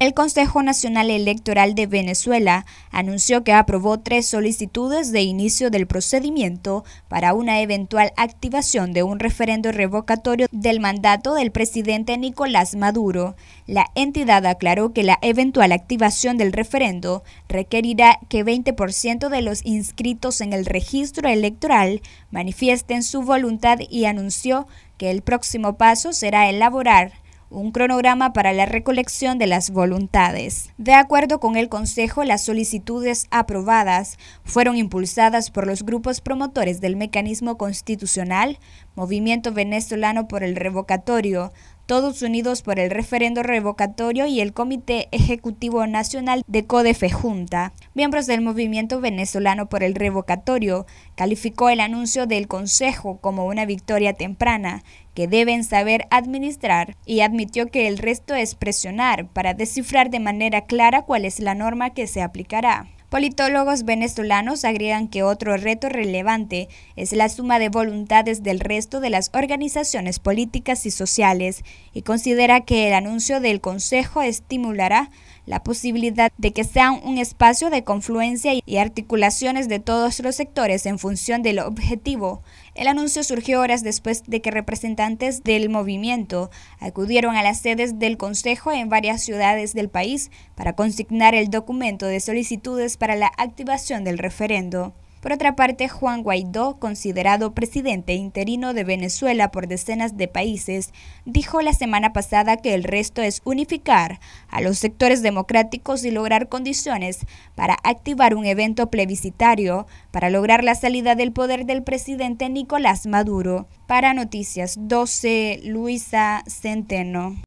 El Consejo Nacional Electoral de Venezuela anunció que aprobó tres solicitudes de inicio del procedimiento para una eventual activación de un referendo revocatorio del mandato del presidente Nicolás Maduro. La entidad aclaró que la eventual activación del referendo requerirá que 20% de los inscritos en el registro electoral manifiesten su voluntad y anunció que el próximo paso será elaborar un cronograma para la recolección de las voluntades. De acuerdo con el Consejo, las solicitudes aprobadas fueron impulsadas por los grupos promotores del mecanismo constitucional, Movimiento Venezolano por el Revocatorio, todos unidos por el referendo revocatorio y el Comité Ejecutivo Nacional de Codefe Junta. Miembros del movimiento venezolano por el revocatorio calificó el anuncio del Consejo como una victoria temprana que deben saber administrar y admitió que el resto es presionar para descifrar de manera clara cuál es la norma que se aplicará. Politólogos venezolanos agregan que otro reto relevante es la suma de voluntades del resto de las organizaciones políticas y sociales y considera que el anuncio del Consejo estimulará la posibilidad de que sean un espacio de confluencia y articulaciones de todos los sectores en función del objetivo. El anuncio surgió horas después de que representantes del movimiento acudieron a las sedes del Consejo en varias ciudades del país para consignar el documento de solicitudes para la activación del referendo. Por otra parte, Juan Guaidó, considerado presidente interino de Venezuela por decenas de países, dijo la semana pasada que el resto es unificar a los sectores democráticos y lograr condiciones para activar un evento plebiscitario para lograr la salida del poder del presidente Nicolás Maduro. Para Noticias 12, Luisa Centeno.